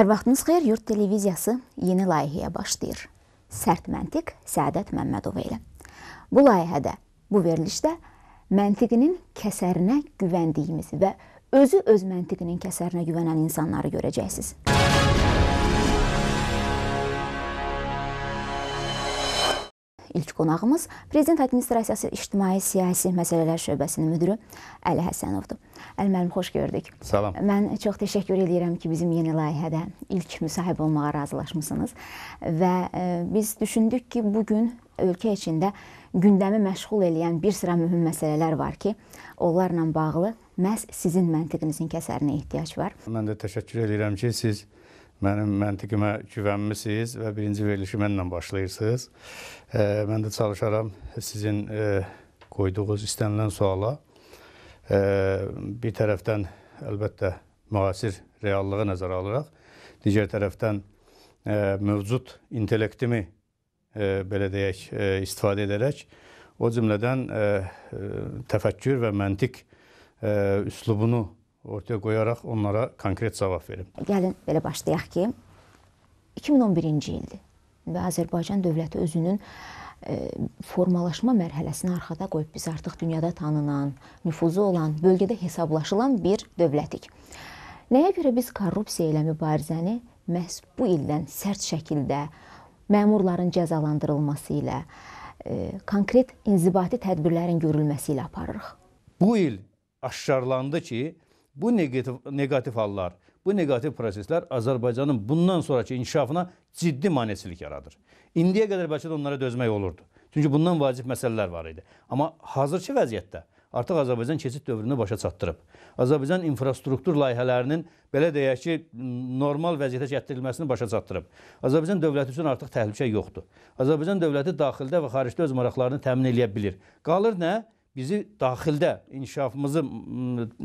Hər vaxtınız xeyir, Yurd televiziyası yeni layihəyə başlayır. Sərt məntiq Səadət Məmmədova ilə. Bu layihədə, bu verilişdə məntiqinin kəsərinə güvəndiyimiz və özü öz məntiqinin kəsərinə güvənən insanları görəcəksiniz. Müzik İlk qonağımız Prezident Administrasiyası İctimai-Siyasi Məsələlər Şöbəsinin müdürü Əli Həsənovdur. Əli müəllim, xoş gördük. Salam. Mən çox təşəkkür edirəm ki, bizim yeni layihədə ilk müsahib olmağa razılaşmısınız və ə, e, biz düşündük ki, bu gün ölkə içində gündəmi məşğul eləyən bir sıra mühüm məsələlər var ki, onlarla bağlı məhz sizin məntiqinizin kəsərinə ehtiyac var. Mən də təşəkkür edirəm ki, siz mənim məntiqimə güvənmisiniz və birinci verilişi mənlə başlayırsınız. Mən də çalışaram sizin qoyduğunuz istənilən suala bir tərəfdən əlbəttə müasir reallığı nəzərə alaraq, digər tərəfdən mövcud intellektimi belə deyək, istifadə edərək o cümlədən təfəkkür və məntiq üslubunu ortaya qoyaraq onlara konkret cavab verim. Gəlin belə başlayaq ki, 2011-ci ildir və Azərbaycan dövləti özünün e, formalaşma mərhələsini arxada qoyub biz artıq dünyada tanınan, nüfuzu olan, bölgədə hesablaşılan bir dövlətik. Nəyə görə biz korrupsiya ilə mübarizəni məhz bu ildən sərt şəkildə məmurların cəzalandırılması ilə, e, konkret inzibati tədbirlərin görülməsi ilə aparırıq. Bu il aşkarlandı ki, Bu negativ negativ hallar, bu negativ proseslər Azərbaycanın bundan sonrakı inkişafına ciddi maneçilik yaradır. İndiyə qədər bəlkə də onlara dözmək olurdu. Çünki bundan vacib məsələlər var idi. Amma hazırki vəziyyətdə artıq Azərbaycan keçid dövrünü başa çatdırıb. Azərbaycan infrastruktur layihələrinin belə deyək ki, normal vəziyyətə gətirilməsini başa çatdırıb. Azərbaycan dövləti üçün artıq təhlükə yoxdur. Azərbaycan dövləti daxildə və xaricdə öz maraqlarını təmin edə bilir. Qalır nə? bizi daxildə inkişafımızı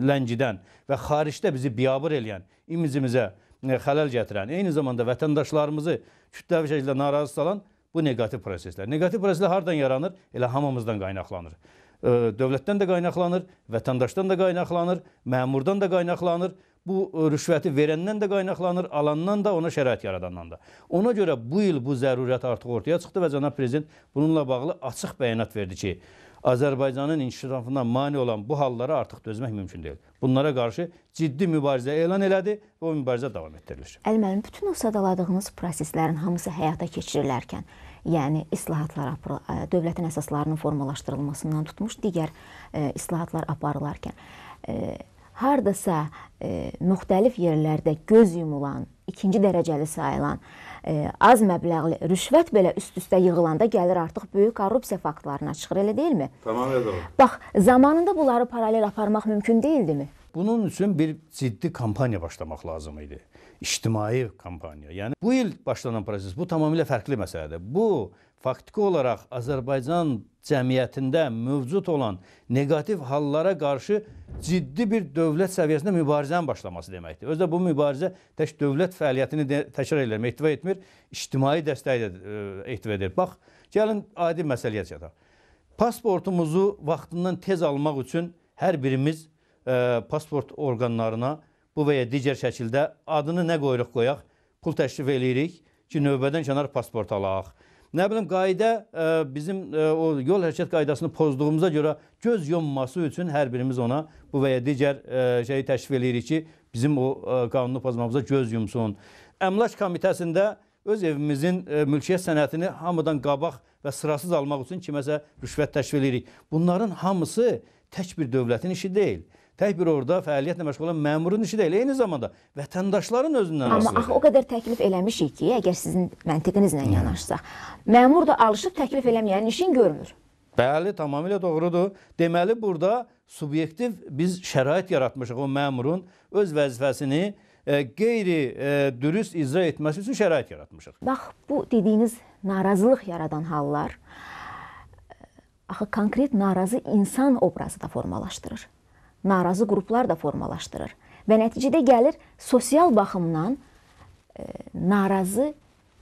ləngidən və xaricdə bizi biabır eləyən, imicimizə e, xələl gətirən, eyni zamanda vətəndaşlarımızı kütləvi şəkildə narazı salan bu neqativ proseslər. Neqativ proseslər hardan yaranır? Elə hamımızdan qaynaqlanır. E, dövlətdən də qaynaqlanır, vətəndaşdan da qaynaqlanır, məmurdan da qaynaqlanır. Bu e, rüşvəti verəndən də qaynaqlanır, alandan da, ona şərait yaradandan da. Ona görə bu il bu zərurət artıq ortaya çıxdı və cənab prezident bununla bağlı açıq bəyanat verdi ki, Azərbaycanın inkişafına mane olan bu hallara artıq dözmək mümkün deyil. Bunlara qarşı ciddi mübarizə elan elədi və o mübarizə davam etdirilir. Əlmənim, bütün o sadaladığınız proseslərin hamısı həyata keçirilərkən, yəni islahatlar, dövlətin əsaslarının formalaşdırılmasından tutmuş digər e, islahatlar aparılarkən, e, hardasa e, müxtəlif yerlərdə göz yumulan ikinci dərəcəli sayılan ə, e, az məbləğli rüşvət belə üst-üstə yığılanda gəlir artıq böyük korrupsiya faktlarına çıxır, elə deyilmi? Tamamilə doğru. Bax, zamanında bunları paralel aparmaq mümkün deyildimi? Bunun üçün bir ciddi kampaniya başlamaq lazım idi ictimai kampaniya. Yəni bu il başlanan proses bu tamamilə fərqli məsələdir. Bu faktiki olaraq Azərbaycan cəmiyyətində mövcud olan neqativ hallara qarşı ciddi bir dövlət səviyyəsində mübarizənin başlaması deməkdir. Özdə bu mübarizə tək dövlət fəaliyyətini təkrar eləmir, ehtiva etmir, ictimai dəstəyi də e, ehtiva edir. Bax, gəlin adi məsələyə çataq. Pasportumuzu vaxtından tez almaq üçün hər birimiz ə, e, pasport orqanlarına bu və ya digər şəkildə adını nə qoyuruq qoyaq, pul təşrif eləyirik ki, növbədən kənar pasport alaq. Nə bilim, qayda e, bizim e, o yol hərəkət qaydasını pozduğumuza görə göz yonması üçün hər birimiz ona bu və ya digər e, şeyi təşrif eləyirik ki, bizim o qanunu pozmamıza göz yumsun. Əmlak komitəsində öz evimizin mülkiyyət sənətini hamıdan qabaq və sırasız almaq üçün kiməsə rüşvət təşkil edirik. Bunların hamısı tək bir dövlətin işi deyil. Tək bir orada fəaliyyətlə məşğul olan məmurun işi deyil, eyni zamanda vətəndaşların özündən asılıdır. Amma axı o qədər təklif eləmişik ki, əgər sizin məntiqinizlə hmm. yanaşsaq, məmur da alışıb təklif eləməyənin işini görmür. Bəli, tamamilə doğrudur. Deməli, burada subyektiv biz şərait yaratmışıq o məmurun öz vəzifəsini e, qeyri-dürüst e, icra etməsi üçün şərait yaratmışıq. Bax, bu dediyiniz narazılıq yaradan hallar e, axı konkret narazı insan obrazı da formalaşdırır narazı qruplar da formalaşdırır və nəticədə gəlir sosial baxımdan e, narazı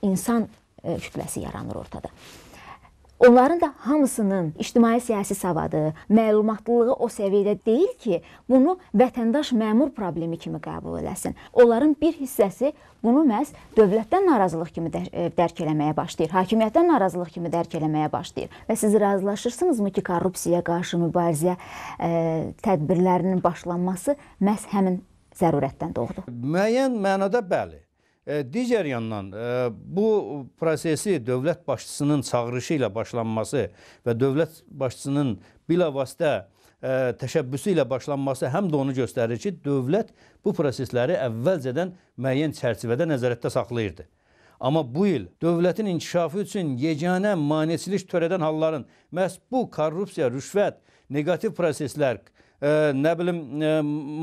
insan e, kütləsi yaranır ortada. Onların da hamısının ictimai-siyasi savadı, məlumatlılığı o səviyyədə deyil ki, bunu vətəndaş məmur problemi kimi qəbul eləsin. Onların bir hissəsi bunu məhz dövlətdən narazılıq kimi e, dərk eləməyə başlayır, hakimiyyətdən narazılıq kimi dərk eləməyə başlayır. Və siz razılaşırsınızmı ki, korrupsiyaya qarşı mübarizə ə, e, tədbirlərinin başlanması məhz həmin zərurətdən doğdu? Müəyyən mənada bəli. Digər yandan e, bu prosesi dövlət başçısının çağırışı ilə başlanması və dövlət başçısının bilavasitə e, təşəbbüsü ilə başlanması həm də onu göstərir ki, dövlət bu prosesləri əvvəlcədən müəyyən çərçivədə nəzarətdə saxlayırdı. Amma bu il dövlətin inkişafı üçün yeganə maneçilik törədən halların məhz bu korrupsiya, rüşvət, negativ proseslər, e, nə bilim,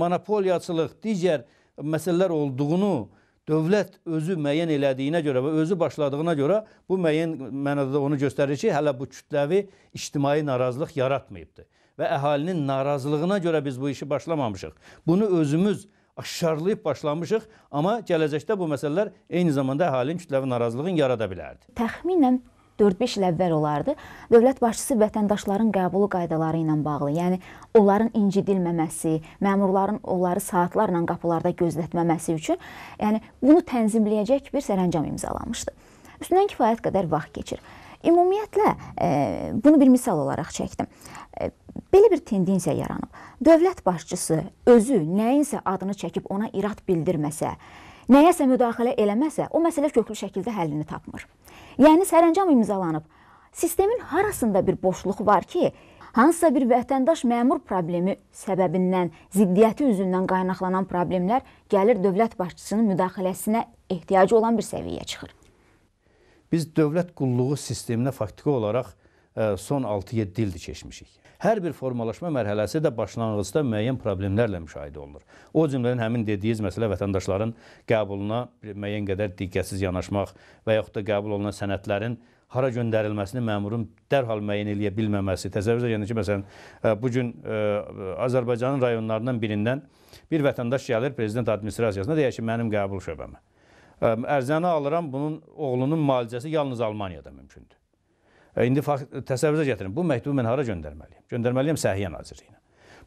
monopoliyaçılıq, digər məsələlər olduğunu görürük dövlət özü müəyyən elədiyinə görə və özü başladığına görə bu müəyyən mənada onu göstərir ki, hələ bu kütləvi ictimai narazılıq yaratmayıbdır. Və əhalinin narazılığına görə biz bu işi başlamamışıq. Bunu özümüz aşarlayıb başlamışıq, amma gələcəkdə bu məsələlər eyni zamanda əhalinin kütləvi narazılığını yarada bilərdi. Təxminən 4-5 il əvvəl olardı. Dövlət başçısı vətəndaşların qəbulu qaydaları ilə bağlı, yəni onların incidilməməsi, məmurların onları saatlarla qapılarda gözlətməməsi üçün, yəni bunu tənzimləyəcək bir sərəncam imzalamışdı. Üstündən kifayət qədər vaxt keçir. Ümumiyyətlə e, bunu bir misal olaraq çəkdim. E, belə bir tendensiya yaranıb. Dövlət başçısı özü nəyinsə adını çəkib ona irad bildirməsə, nəyəsə müdaxilə eləməsə, o məsələ köklü şəkildə həllini tapmır. Yəni sərəncam imzalanıb. Sistemin harasında bir boşluq var ki, hansısa bir vətəndaş məmur problemi səbəbindən, ziddiyyəti üzündən qaynaqlanan problemlər gəlir dövlət başçısının müdaxiləsinə ehtiyacı olan bir səviyyəyə çıxır. Biz dövlət qulluğu sisteminə faktiki olaraq e, son 6-7 ildir keçmişik. Hər bir formalaşma mərhələsi də başlanğıcda müəyyən problemlərlə müşahidə olunur. O cümlədən həmin dediyiz məsələ vətəndaşların qəbuluna müəyyən qədər diqqətsiz yanaşmaq və yaxud da qəbul olunan sənədlərin hara göndərilməsini məmurun dərhal müəyyən eləyə bilməməsi. Təsəvvür edin ki, məsələn, e, bu gün e, Azərbaycanın rayonlarından birindən bir vətəndaş gəlir prezident administrasiyasına deyir ki, mənim qəbul şöbəmə. E, ərzəni alıram, bunun oğlunun müalicəsi yalnız Almaniyada mümkündür. E, indi təsəvvürə gətirin. Bu məktubu mən hara göndərməliyəm? Göndərməliyəm Səhiyyə Nazirliyinə.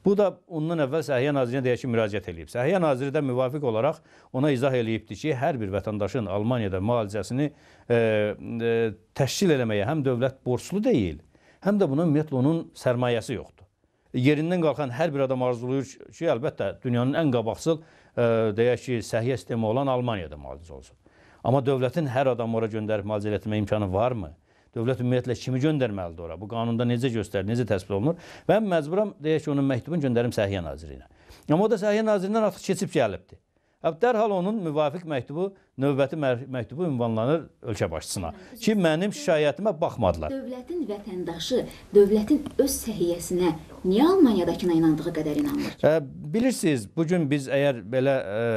Bu da ondan əvvəl Səhiyyə Nazirinə deyək ki, müraciət eləyib. Səhiyyə Naziri də müvafiq olaraq ona izah eləyibdi ki, hər bir vətəndaşın Almaniyada müalicəsini e, e, təşkil eləməyə həm dövlət borclu deyil, həm də bunun ümumiyyətlə onun sərmayəsi yoxdur. Yerindən qalxan hər bir adam arzulayır ki, əlbəttə dünyanın ən qabaqcıl e, deyək ki, səhiyyə sistemi olan Almaniyada müalicə olsun. Amma dövlətin hər adamı ora göndərib müalicə etmə imkanı varmı? Dövlət ümumiyyətlə kimi göndərməlidir ora? Bu qanunda necə göstərilir, necə təsbit olunur? Mən məcburam deyək ki, onun məktubunu göndərim Səhiyyə Nazirinə. Amma o da Səhiyyə Nazirindən artıq keçib gəlibdi. Həb dərhal onun müvafiq məktubu, növbəti məktubu ünvanlanır ölkə başçısına ki, mənim şikayətimə baxmadılar. Dövlətin vətəndaşı dövlətin öz səhiyyəsinə niyə Almaniyadakına inandığı qədər inanmır? Ə, bilirsiniz, bu gün biz əgər belə ə,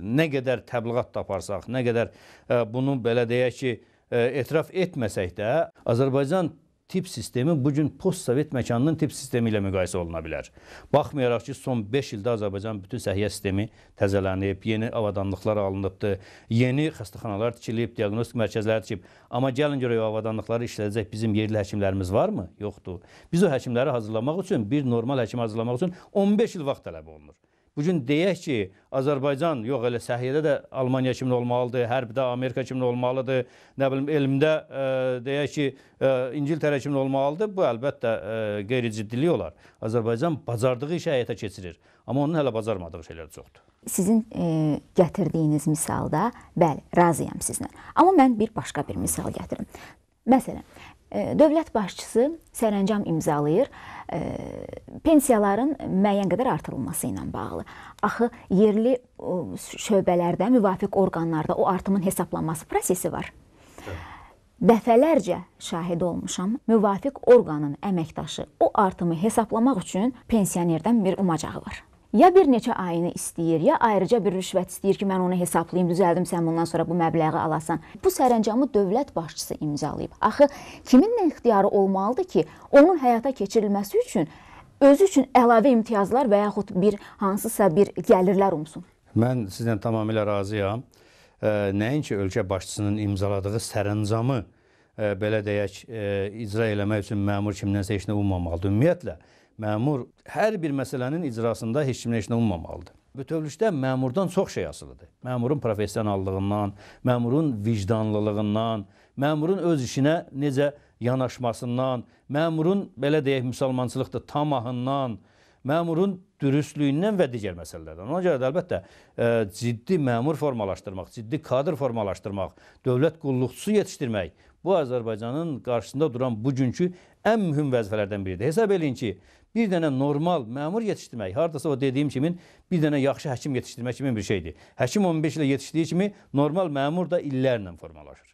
nə qədər təbliğat taparsaq, nə qədər ə, bunu belə deyək ki, E, etiraf etməsək də, Azərbaycan tip sistemi bu gün postsovet məkanının tip sistemi ilə müqayisə oluna bilər. Baxmayaraq ki, son 5 ildə Azərbaycan bütün səhiyyə sistemi təzələnib, yeni avadanlıqlar alınıbdı, yeni xəstəxanalar tikilib, diaqnostik mərkəzlər tikilib. Amma gəlin görək o avadanlıqları işlədəcək bizim yerli həkimlərimiz varmı? Yoxdur. Biz o həkimləri hazırlamaq üçün, bir normal həkimi hazırlamaq üçün 15 il vaxt tələb olunur. Bu gün deyək ki, Azərbaycan yox elə səhiyyədə də Almaniya kimi olmalıdır, hərbdə Amerika kimi olmalıdır, nə bilim elmdə ə, e, deyək ki, ə, e, İngiltərə kimi olmalıdır. Bu əlbəttə e, qeyri-ciddilik olar. Azərbaycan bacardığı işi həyata keçirir, amma onun hələ bacarmadığı şeylər çoxdur. Sizin e, gətirdiyiniz misalda, bəli, razıyam sizlə. Amma mən bir başqa bir misal gətirim. Məsələn, dövlət başçısı sərəncam imzalayır pensiyaların müəyyən qədər artırılması ilə bağlı. Axı yerli şöbələrdə, müvafiq orqanlarda o artımın hesablanması prosesi var. Dəfələrcə şahid olmuşam. Müvafiq orqanın əməkdaşı o artımı hesablamaq üçün pensionerdən bir umacağı var ya bir neçə ayını istəyir, ya ayrıca bir rüşvət istəyir ki, mən onu hesablayım, düzəldim, sən bundan sonra bu məbləği alasan. Bu sərəncamı dövlət başçısı imzalayıb. Axı kimin nə ixtiyarı olmalıdır ki, onun həyata keçirilməsi üçün özü üçün əlavə imtiyazlar və yaxud bir hansısa bir gəlirlər umsun? Mən sizlə tamamilə razıyam. Nəinki ölkə başçısının imzaladığı sərəncamı belə deyək, icra eləmək üçün məmur kimdənsə heç nə ummalıdır. Ümumiyyətlə məmur hər bir məsələnin icrasında heç kimlə heç nə olmamalıdır. Bütövlükdə məmurdan çox şey asılıdır. Məmurun professionallığından, məmurun vicdanlılığından, məmurun öz işinə necə yanaşmasından, məmurun belə deyək müsəlmançılıqda tamahından, məmurun dürüstlüyündən və digər məsələlərdən. Ona görə də əlbəttə ə, e, ciddi məmur formalaşdırmaq, ciddi kadr formalaşdırmaq, dövlət qulluqçusu yetişdirmək bu Azərbaycanın qarşısında duran bugünkü ən mühüm vəzifələrdən biridir. Hesab eləyin ki, bir dənə normal məmur yetişdirmək, hardasa o dediyim kimi bir dənə yaxşı həkim yetişdirmək kimi bir şeydir. Həkim 15 ilə yetişdiyi kimi normal məmur da illərlə formalaşır.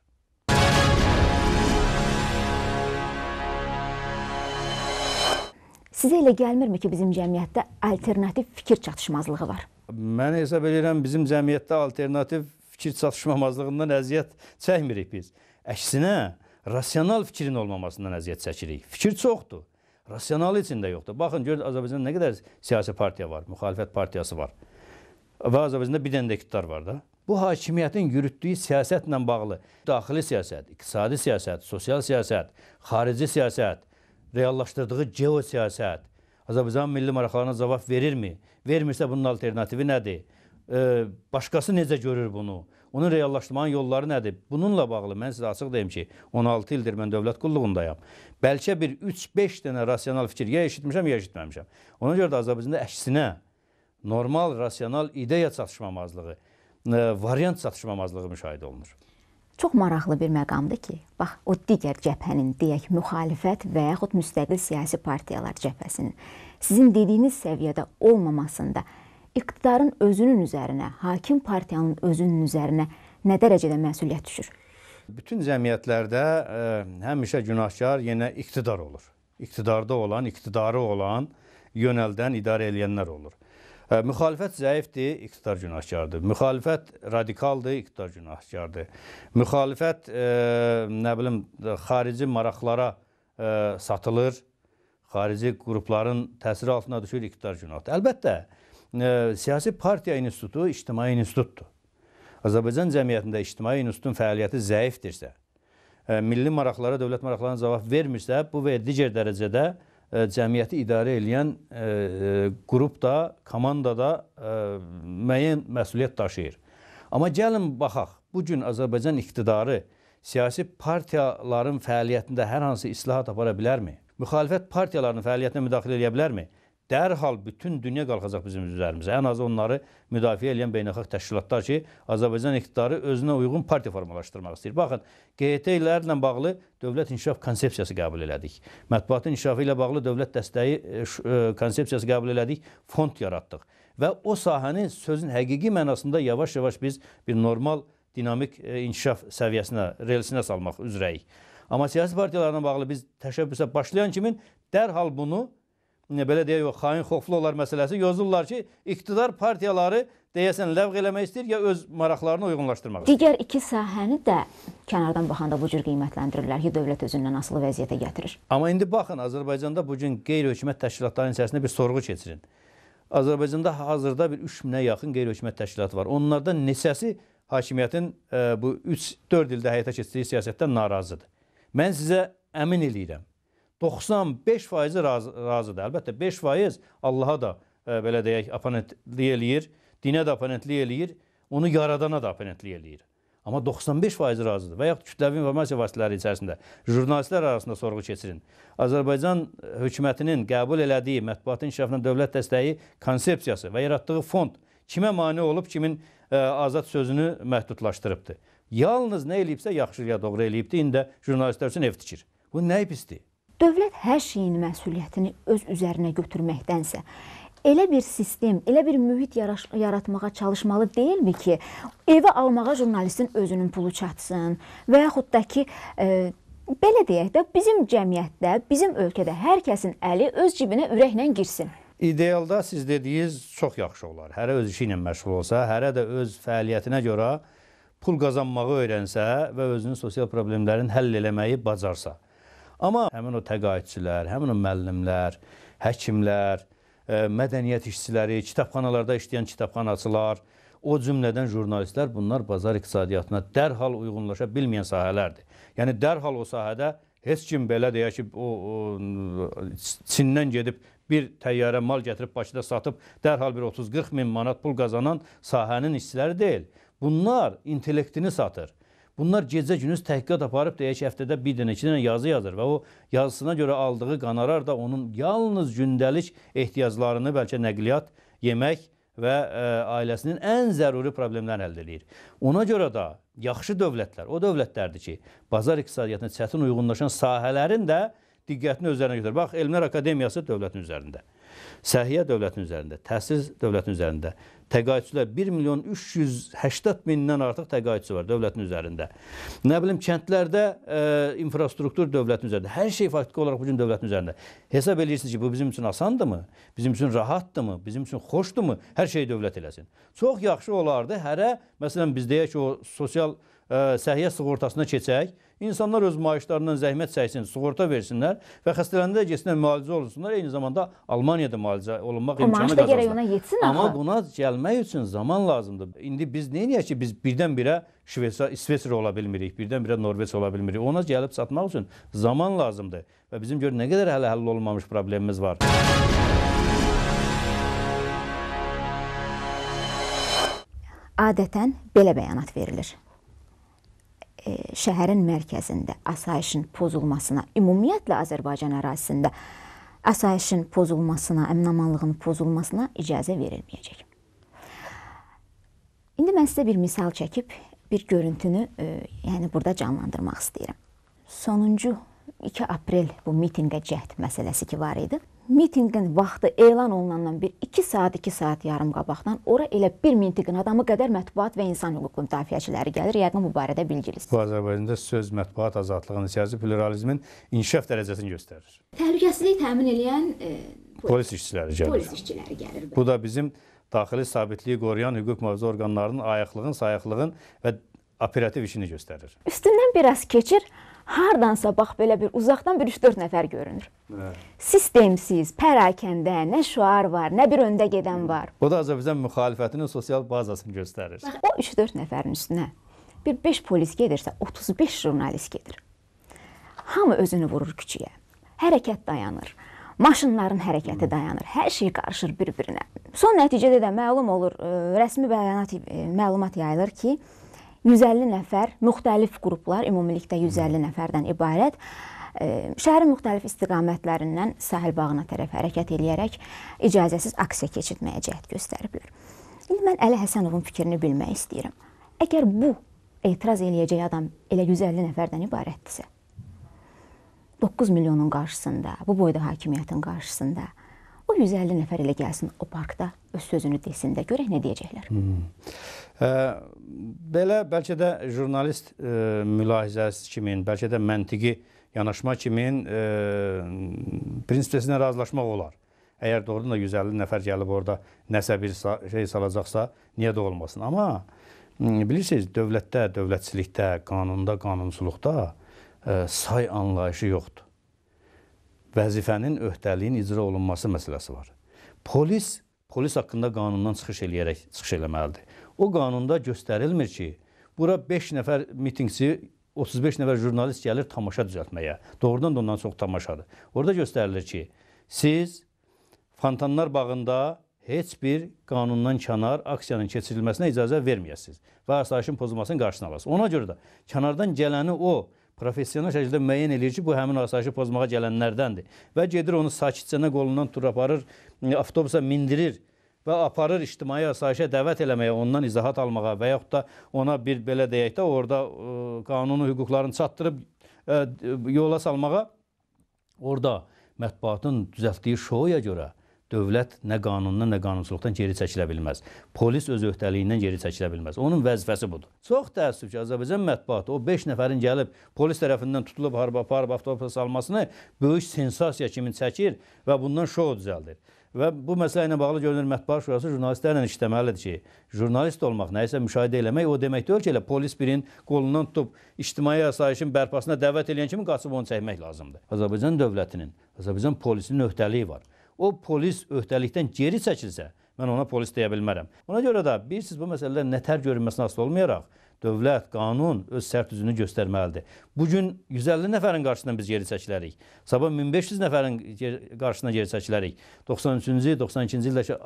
Sizə elə gəlmirmi ki, bizim cəmiyyətdə alternativ fikir çatışmazlığı var? Mən hesab edirəm, bizim cəmiyyətdə alternativ fikir çatışmamazlığından əziyyət çəkmirik biz. Əksinə, rasional fikrin olmamasından əziyyət çəkirik. Fikir çoxdur. Rasional içində yoxdur. Baxın, görün, Azərbaycanda nə qədər siyasi partiya var, müxalifət partiyası var. Və Azərbaycanda bir dənə də iqtidar var da. Bu hakimiyyətin yürütdüyü siyasətlə bağlı daxili siyasət, iqtisadi siyasət, sosial siyasət, xarici siyasət, reallaşdırdığı geosiyasət, Azərbaycan milli maraqlarına cavab verirmi? Vermirsə bunun alternativi nədir? Başqası necə görür bunu? Onu reallaşdırmanın yolları nədir? Bununla bağlı mən sizə açıq deyim ki, 16 ildir mən dövlət qulluğundayam. Bəlkə bir 3-5 dənə rasional fikir ya eşitmişəm, ya eşitməmişəm. Ona görə də Azərbaycanda əksinə normal, rasional ideya çatışmamazlığı, e, variant çatışmamazlığı müşahidə olunur. Çox maraqlı bir məqamdır ki, bax o digər cəbhənin, deyək, müxalifət və yaxud müstəqil siyasi partiyalar cəbhəsinin sizin dediyiniz səviyyədə olmamasında iqtidarın özünün üzərinə, hakim partiyanın özünün üzərinə nə dərəcədə məsuliyyət düşür? Bütün cəmiyyətlərdə ə, e, həmişə günahkar yenə iqtidar olur. İqtidarda olan, iqtidarı olan, yönəldən idarə edənlər olur. Ə, e, müxalifət zəifdir, iqtidar günahkardır. Müxalifət radikaldır, iqtidar günahkardır. Müxalifət ə, e, nə bilim xarici maraqlara ə, satılır. Xarici qrupların təsiri altına düşür iqtidar günahdır. Əlbəttə, e, siyasi partiya institutu ictimai institutdur. Azərbaycan cəmiyyətində ictimai institutun fəaliyyəti zəifdirsə, e, milli maraqlara, dövlət maraqlarına cavab vermirsə, bu və digər dərəcədə e, cəmiyyəti idarə edən e, e, qrup da, komanda da e, müəyyən məsuliyyət daşıyır. Amma gəlin baxaq, bu gün Azərbaycan iqtidarı siyasi partiyaların fəaliyyətində hər hansı islahat apara bilərmi? Müxalifət partiyalarının fəaliyyətinə müdaxilə edə bilərmi? dərhal bütün dünya qalxacaq bizim üzərimizə. Ən azı onları müdafiə edən beynəlxalq təşkilatlar ki, Azərbaycan iqtidarı özünə uyğun partiya formalaşdırmaq istəyir. Baxın, QT e ilə bağlı dövlət inkişaf konsepsiyası qəbul elədik. Mətbuatın inkişafı ilə bağlı dövlət dəstəyi e, e, konsepsiyası qəbul elədik, fond yaratdıq. Və o sahənin sözün həqiqi mənasında yavaş-yavaş biz bir normal dinamik inkişaf səviyyəsinə, relsinə salmaq üzrəyik. Amma siyasi partiyalarla bağlı biz təşəbbüsə başlayan kimin dərhal bunu belə deyək, xain xoxlular məsələsi gözləyirlər ki, iqtidar partiyaları deyəsən ləğv eləmək istəyir ya öz maraqlarını uyğunlaşdırmaq istəyir. Digər iki sahəni də kənardan baxanda bu cür qiymətləndirirlər ki, dövlət özündən asılı vəziyyətə gətirir. Amma indi baxın, Azərbaycanda bu gün qeyri-hökumət təşkilatlarının içərisində bir sorğu keçirin. Azərbaycanda hazırda bir 3 minə yaxın qeyri-hökumət təşkilatı var. Onlardan neçəsi hakimiyyətin ə, e, bu 3-4 ildə həyata keçirdiyi siyasətdən narazıdır. Mən sizə əmin eləyirəm 95% razı, razıdır. Əlbəttə 5% Allaha da ə, e, belə deyək, oponentlik eləyir, dinə də oponentlik eləyir, onu yaradana da oponentlik eləyir. Amma 95% razıdır. Və yaxud kütləvi informasiya vasitələri içərisində jurnalistlər arasında sorğu keçirin. Azərbaycan hökumətinin qəbul elədiyi mətbuatın inkişafına dövlət dəstəyi konsepsiyası və yaratdığı fond kimə mane olub, kimin ə, e, azad sözünü məhdudlaşdırıbdı. Yalnız nə eləyibsə yaxşıya doğru eləyibdi, indi də jurnalistlər üçün ev tikir. Bu nə pisdir? Dövlət hər şeyin məsuliyyətini öz üzərinə götürməkdənsə, elə bir sistem, elə bir mühit yaratmağa çalışmalı deyilmi ki, evə almağa jurnalistin özünün pulu çatsın və yaxud da ki, e, belə deyək də, bizim cəmiyyətdə, bizim ölkədə hər kəsin əli öz cibinə ürəklə girsin. İdealda siz dediyiniz çox yaxşı olar. Hərə öz işi ilə məşğul olsa, hərə də öz fəaliyyətinə görə pul qazanmağı öyrənsə və özünün sosial problemlərini həll eləməyi bacarsa. Amma həmin o təqaüdçülər, həmin o müəllimlər, həkimlər, e, mədəniyyət işçiləri, kitabxanalarda işləyən kitabxanaçılar, o cümlədən jurnalistlər bunlar bazar iqtisadiyyatına dərhal uyğunlaşa bilməyən sahələrdir. Yəni dərhal o sahədə heç kim belə deyək ki, o, o Çindən gedib bir təyyarə mal gətirib Bakıda satıb dərhal bir 30-40 min manat pul qazanan sahənin işçiləri deyil. Bunlar intellektini satır. Bunlar gecə-gündüz təhqiqat aparıb deyək ki, həftədə bir dənə, iki dənə yazı yazır və o yazısına görə aldığı qonorar da onun yalnız gündəlik ehtiyaclarını, bəlkə nəqliyyat, yemək və ə, e, ailəsinin ən zəruri problemlərini əldə eləyir. Ona görə də yaxşı dövlətlər, o dövlətlərdir ki, bazar iqtisadiyyatına çətin uyğunlaşan sahələrin də diqqətini özlərinə götürür. Bax, Elmlər Akademiyası dövlətin üzərində. Səhiyyə dövlətinin üzərində, təhsil dövlətinin üzərində təqaüdçülər 1 milyon 380 mindən artıq təqaüdçü var dövlətin üzərində. Nə bilim kəndlərdə e, infrastruktur dövlətin üzərində. Hər şey faktiki olaraq bu gün dövlətin üzərində. Hesab eləyirsiniz ki, bu bizim üçün asandımı? Bizim üçün rahatdımı? Bizim üçün xoşdummu? Hər şeyi dövlət eləsin. Çox yaxşı olardı hərə məsələn biz deyək ki, o sosial e, səhiyyə sığortasına keçək İnsanlar öz maaşlarından zəhmət çəksin, sığorta versinlər və xəstələndə getsinlər müalicə olunsunlar. Eyni zamanda Almaniyada müalicə olunmaq imkanı qazansın. Amma axı. buna gəlmək üçün zaman lazımdır. İndi biz neyiniyək ki, biz birdən-birə İsveçrə ola bilmirik, birdən-birə Norveç ola bilmirik. Ona gəlib çatmaq üçün zaman lazımdır. Və bizim görə nə qədər hələ həll olunmamış problemimiz var. Adətən belə bəyanat verilir. E, şəhərin mərkəzində asayişin pozulmasına, ümumiyyətlə Azərbaycan ərazisində asayişin pozulmasına, əminamanlığın pozulmasına icazə verilməyəcək. İndi mən sizə bir misal çəkib bir görüntünü, e, yəni burada canlandırmaq istəyirəm. Sonuncu 2 aprel bu mitinqə cəhd məsələsi ki var idi mitinqin vaxtı elan olunandan bir 2 saat, 2 saat yarım qabaqdan ora elə bir mintiqin adamı qədər mətbuat və insan hüququ müdafiəçiləri gəlir. Yəqin bu barədə bilgilisiz. Bu Azərbaycanda söz mətbuat azadlığını, siyasi pluralizmin inkişaf dərəcəsini göstərir. Təhlükəsizlik təmin edən e, polis, polis işçiləri gəlir. Polis işçiləri gəlir. Bu da bizim daxili sabitliyi qoruyan hüquq mühafizə orqanlarının ayaqlığın, sayaqlığın və operativ işini göstərir. Üstündən biraz keçir, hardansa bax belə bir uzaqdan bir 3-4 nəfər görünür. Hə. Sistemsiz, pərakəndə, nə şüar var, nə bir öndə gedən var. O da Azərbaycan müxalifətinin sosial bazasını göstərir. Bax, o 3-4 nəfərin üstünə bir 5 polis gedirsə, 35 jurnalist gedir. Hamı özünü vurur küçüyə. Hərəkət dayanır. Maşınların hərəkəti dayanır. Hər şey qarışır bir-birinə. Son nəticədə də məlum olur, e, rəsmi bəyanat e, məlumat yayılır ki, 150 nəfər, müxtəlif qruplar, ümumilikdə 150 nəfərdən ibarət e, şəhərin müxtəlif istiqamətlərindən sahil bağına tərəf hərəkət edərək icazəsiz aksiya keçirtməyə cəhd göstəriblər. İndi mən Əli Həsənovun fikrini bilmək istəyirəm. Əgər bu etiraz eləyəcək adam elə 150 nəfərdən ibarətdirsə, 9 milyonun qarşısında, bu boyda hakimiyyətin qarşısında o 150 nəfər elə gəlsin o parkda öz sözünü desin də görək nə deyəcəklər. Hmm. Belə bəlkə də jurnalist mülahizəsi kimin, bəlkə də məntiqi yanaşma kimin prinsipləsinə razılaşmaq olar. Əgər doğrudan da 150 nəfər gəlib orada nəsə bir şey salacaqsa, niyə də olmasın? Amma bilirsiniz, dövlətdə, dövlətçilikdə, qanunda, qanunsuluqda say anlayışı yoxdur. Vəzifənin, öhdəliyin icra olunması məsələsi var. Polis polis haqqında qanundan çıxış eləyərək çıxış eləməlidir. O qanunda göstərilmir ki, bura 5 nəfər mitinqçi 35 nəfər jurnalist gəlir tamaşa düzəltməyə. Doğrudan da ondan çox tamaşadır. Orada göstərilir ki, siz Fontanlar bağında heç bir qanundan kənar aksiyanın keçirilməsinə icazə verməyəsiniz və asayişin pozulmasının qarşısını alasınız. Ona görə də kənardan gələni o professional şəkildə müəyyən eləyir ki, bu həmin asayişi pozmağa gələnlərdəndir və gedir onu sakitcənə qolundan tutub aparır, avtobusa mindirir və aparır ictimai asayişə dəvət eləməyə, ondan izahat almağa və yaxud da ona bir belə deyək də orada ə, qanuni hüquqlarını çatdırıb ə, yola salmağa orada mətbuatın düzəltdiyi şouya görə dövlət nə qanundan, nə qanunsuzluqdan geri çəkilə bilməz. Polis öz öhdəliyindən geri çəkilə bilməz. Onun vəzifəsi budur. Çox təəssüf ki, Azərbaycan mətbuatı o 5 nəfərin gəlib polis tərəfindən tutulub harba aparıb avtobusa salmasını böyük sensasiya kimi çəkir və bundan şou düzəldir. Və bu məsələ ilə bağlı görünür Mətbuat Şurası jurnalistlərlə işləməlidir ki, jurnalist olmaq, nəyisə müşahidə eləmək o demək deyil ki, elə polis birin qolundan tutub ictimai asayişin bərpasına dəvət edən kimi qaçıb onu çəkmək lazımdır. Azərbaycan dövlətinin, Azərbaycan polisinin öhdəliyi var. O polis öhdəlikdən geri çəkilsə, mən ona polis deyə bilmərəm. Ona görə də bilirsiniz bu məsələlər nətər görünməsinə asılı olmayaraq dövlət, qanun öz sərt üzünü göstərməlidir. Bu gün 150 nəfərin qarşısından biz geri çəkilərik. Sabah 1500 nəfərin qarşısına geri çəkilərik. 93-cü, 92-ci ildəki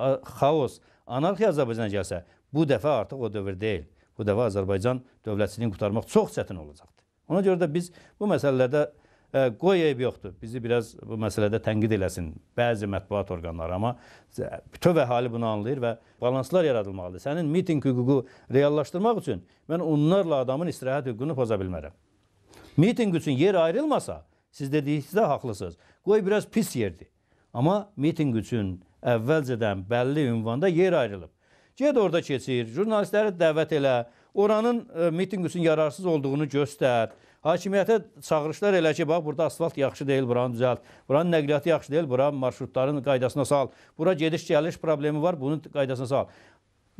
xaos, anarxiya Azərbaycana gəlsə, bu dəfə artıq o dövr deyil. Bu dəfə Azərbaycan dövlətçiliyini qurtarmaq çox çətin olacaqdır. Ona görə də biz bu məsələlərdə Qoyev yoxdur. Bizi biraz bu məsələdə tənqid eləsin bəzi mətbuat orqanları, amma bütöv əhali bunu anlayır və balanslar yaradılmalıdır. Sənin mitinq hüququ reallaşdırmaq üçün mən onlarla adamın istirahət hüququnu poza bilmərəm. Mitinq üçün yer ayrılmasa, siz dediyinizdə haqlısınız. Qoy biraz pis yerdir. Amma mitinq üçün əvvəlcədən bəlli ünvanda yer ayrılıb. Get orada keçir, jurnalistləri dəvət elə, oranın e, mitinq üçün yararsız olduğunu göstər. Hakimiyyətə çağırışlar elə ki, bax burada asfalt yaxşı deyil, buranı düzəlt. Buranın nəqliyyatı yaxşı deyil, buranın marşrutların qaydasına sal. Bura gediş-gəliş problemi var, bunun qaydasına sal.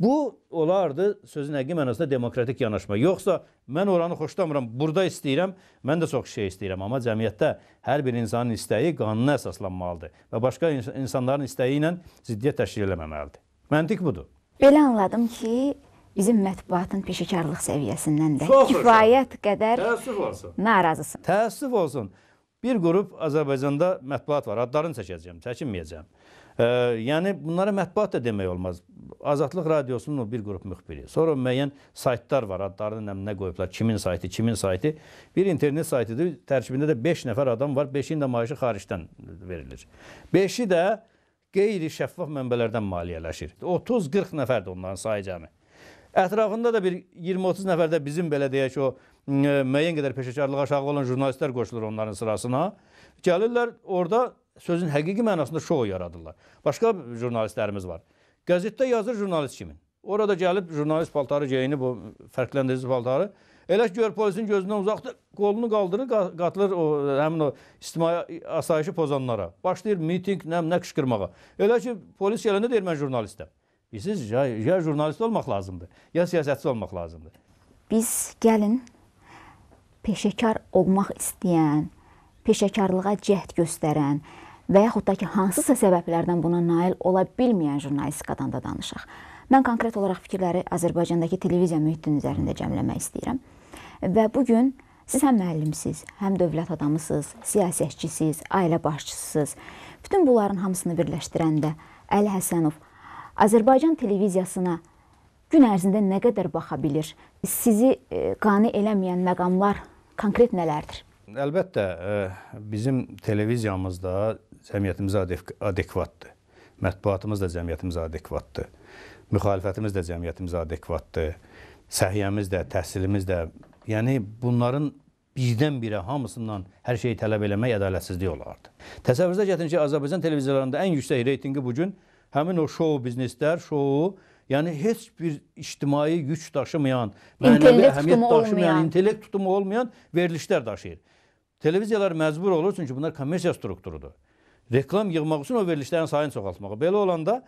Bu olardı sözün həqiqi mənasında demokratik yanaşma. Yoxsa mən oranı xoşlamıram, burada istəyirəm, mən də çox şey istəyirəm, amma cəmiyyətdə hər bir insanın istəyi qanuna əsaslanmalıdır və başqa insanların istəyi ilə ziddiyyət təşkil eləməməlidir. Məntiq budur. Belə anladım ki, bizim mətbuatın peşəkarlıq səviyyəsindən də Çox kifayət rəşan. qədər təəssüf olsun. Narazısın. Təəssüf olsun. Bir qrup Azərbaycanda mətbuat var. Adlarını çəkəcəm, çəkinməyəcəm. E, yəni bunlara mətbuat da demək olmaz. Azadlıq radiosunun o bir qrup müxbiri. Sonra müəyyən saytlar var. Adlarını nəminə qoyublar. Kimin saytı, kimin saytı. Bir internet saytıdır. Tərkibində də 5 nəfər adam var. 5-in də maaşı xaricdən verilir. 5-i də qeyri-şəffaf mənbələrdən maliyyələşir. 30-40 nəfərdir onların sayı cəmi. Ətrafında da bir 20-30 nəfər də bizim belə deyək o e, müəyyən qədər peşəkarlığa aşağı olan jurnalistlər qoşulur onların sırasına. Gəlirlər orada sözün həqiqi mənasında şou yaradırlar. Başqa jurnalistlərimiz var. Qəzetdə yazır jurnalist kimin. Orada gəlib jurnalist paltarı geyinib, bu fərqləndirici paltarı. Elə ki, gör polisin gözündən uzaqdır, qolunu qaldırır, qatılır o, həmin o istimai asayişi pozanlara. Başlayır miting, nə, nə qışqırmağa. Elə ki, polis gələndə deyir mən jurnalistəm. Bilirsiniz, ya, ya jurnalist olmaq lazımdır, ya siyasətçi olmaq lazımdır. Biz gəlin peşəkar olmaq istəyən, peşəkarlığa cəhd göstərən və yaxud da ki, hansısa səbəblərdən buna nail ola bilməyən jurnalistikadan da danışaq. Mən konkret olaraq fikirləri Azərbaycandakı televiziya mühitinin üzərində cəmləmək istəyirəm. Və bu gün siz həm müəllimsiz, həm dövlət adamısınız, siyasətçisiz, ailə başçısısınız. Bütün bunların hamısını birləşdirəndə Əli Həsənov Azərbaycan televiziyasına gün ərzində nə qədər baxa bilir? Sizi e, qane eləməyən məqamlar konkret nələrdir? Əlbəttə, e, bizim televiziyamız da cəmiyyətimizə adekvatdır. Mətbuatımız da cəmiyyətimizə adekvatdır. Müxalifətimiz də cəmiyyətimizə adekvatdır. Səhiyyəmiz də, təhsilimiz də. Yəni bunların birdən-birə hamısından hər şeyi tələb eləmək ədalətsizlik olardı. Təsəvvürünüzə gətirin ki, Azərbaycan televiziyalarında ən yüksək reytinqi bu gün həmin o şou bizneslər, şou, yəni heç bir ictimai güc daşımayan, mənəvi əhəmiyyət daşımayan, intellekt tutumu olmayan verilişlər daşıyır. Televiziyalar məcbur olur çünki bunlar kommersiya strukturudur. Reklam yığmaq üçün o verilişlərin sayını çoxaltmağa. Belə olanda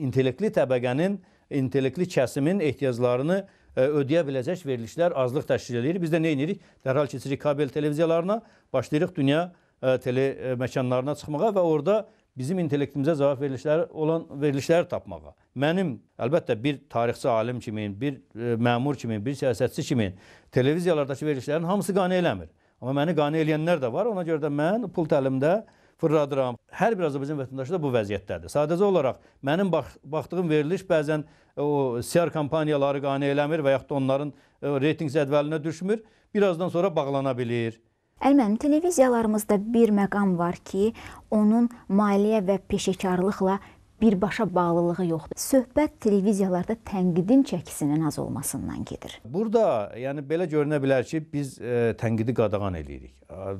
intellektli təbəqənin, intellektli kəsimin ehtiyaclarını e, ödəyə biləcək verilişlər azlıq təşkil edir. Biz də nə edirik? Dərhal keçirik kabel televiziyalarına, başlayırıq dünya e, tele e, məkanlarına çıxmağa və orada bizim intellektimizə cavab verilişləri olan verilişləri tapmağa. Mənim əlbəttə bir tarixçi alim kimi, bir e, məmur kimi, bir siyasətçi kimi televiziyalardakı verilişlərin hamısı qane eləmir. Amma məni qane eləyənlər də var. Ona görə də mən pul təlimdə fırladıram. Hər bir Azərbaycan vətəndaşı da bu vəziyyətdədir. Sadəcə olaraq mənim bax baxdığım veriliş bəzən e, o siyar kampaniyaları qane eləmir və yaxud da onların e, reyting cədvəlinə düşmür. Birazdan sonra bağlana bilir. Əlmənim, televiziyalarımızda bir məqam var ki, onun maliyyə və peşəkarlıqla birbaşa bağlılığı yoxdur. Söhbət televiziyalarda tənqidin çəkisinin az olmasından gedir. Burada, yəni belə görünə bilər ki, biz e, tənqidi qadağan eləyirik.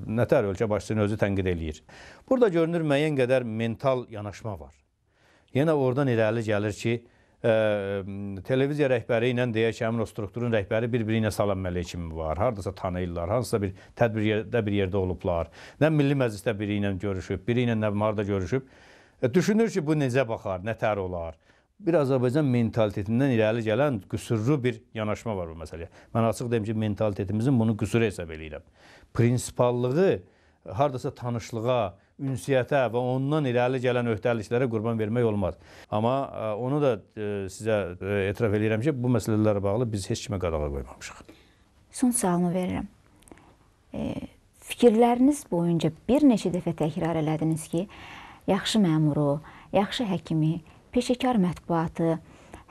Nətər ölkə başçısının özü tənqid eləyir. Burada görünür müəyyən qədər mental yanaşma var. Yenə oradan irəli gəlir ki, televiziya rəhbəri ilə deyək ki, həmin o strukturun rəhbəri bir-biri ilə salam mələk kimi var. Hardasa tanıyırlar, hansısa bir tədbirdə bir yerdə olublar. Nə Milli Məclisdə biri ilə görüşüb, biri ilə nə harda görüşüb. E, düşünür ki, bu necə baxar, nə tər olar. Bir Azərbaycan mentalitetindən irəli gələn qüsurlu bir yanaşma var bu məsələyə. Mən açıq deyim ki, mentalitetimizin bunu qüsuru hesab eləyirəm. Prinsipallığı hardasa tanışlığa, ünsiyyətə və ondan irəli gələn öhdəliklərə qurban vermək olmaz. Amma e, onu da e, sizə e, etiraf edirəm ki, bu məsələlərlə bağlı biz heç kimə qadağa qoymamışıq. Son sualımı verirəm. E, fikirləriniz boyunca bir neçə dəfə təkrar elədiniz ki, yaxşı məmuru, yaxşı həkimi, peşəkar mətbuatı,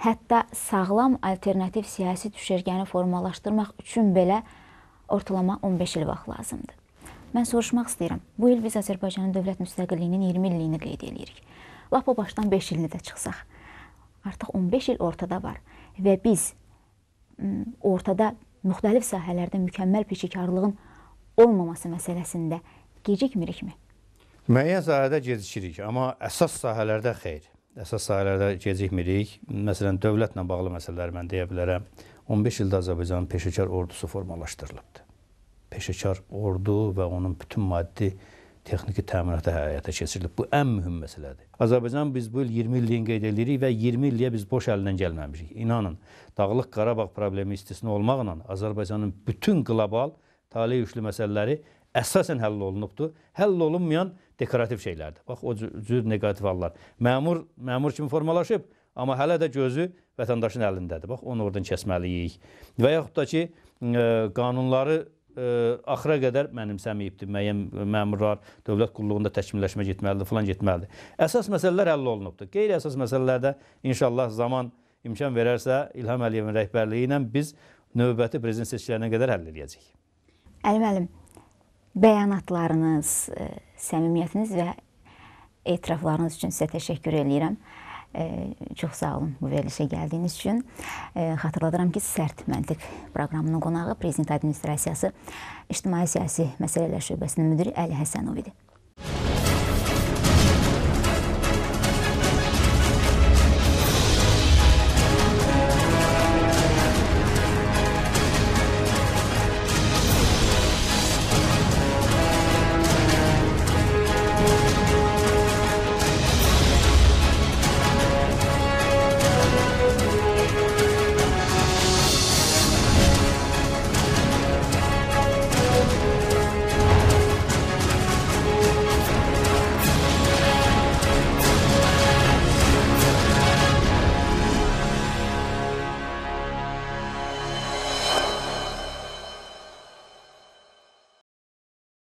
hətta sağlam alternativ siyasi düşərgəni formalaşdırmaq üçün belə ortalama 15 il vaxt lazımdır. Mən soruşmaq istəyirəm. Bu il biz Azərbaycanın dövlət müstəqilliyinin 20 illiyini qeyd edirik. Lap o başdan 5 ilini də çıxsaq, artıq 15 il ortada var və biz ortada müxtəlif sahələrdə mükəmməl peşəkarlığın olmaması məsələsində gecikmirikmi? Müəyyən sahədə gecikirik, amma əsas sahələrdə xeyr. Əsas sahələrdə gecikmirik. Məsələn, dövlətlə bağlı məsələləri mən deyə bilərəm. 15 ildə Azərbaycanın peşəkar ordusu formalaşdırılıbdır peşəkar ordu və onun bütün maddi texniki təminatı həyata keçirilib. Bu ən mühüm məsələdir. Azərbaycan biz bu il 20 illiyin qeyd edirik və 20 illiyə biz boş əlindən gəlməmişik. İnanın, Dağlıq Qarabağ problemi istisna olmaqla Azərbaycanın bütün qlobal taley yüklü məsələləri əsasən həll olunubdur. Həll olunmayan dekorativ şeylərdir. Bax o cür neqativ hallar. Məmur məmur kimi formalaşıb, amma hələ də gözü vətəndaşın əlindədir. Bax onu oradan kəsməliyik. Və yaxud da ki, ə, e, qanunları ə, axıra qədər mənimsəməyibdi. Müəyyən məmurlar dövlət qulluğunda təkmilləşmə getməlidir, falan getməlidir. Əsas məsələlər həll olunubdur. Qeyri-əsas məsələlərdə inşallah zaman imkan verərsə İlham Əliyevin rəhbərliyi ilə biz növbəti prezident seçkilərinə qədər həll edəcəyik. Əli müəllim, bəyanatlarınız, səmimiyyətiniz və etiraflarınız üçün sizə təşəkkür eləyirəm. Çox sağ olun bu verilişə gəldiyiniz üçün. Xatırladıram ki, Sərt məntiq proqramının qonağı Prezident Administrasiyası İctimai Siyasi Məsələlər Şöbəsinin müdiri Əli Həsənov idi.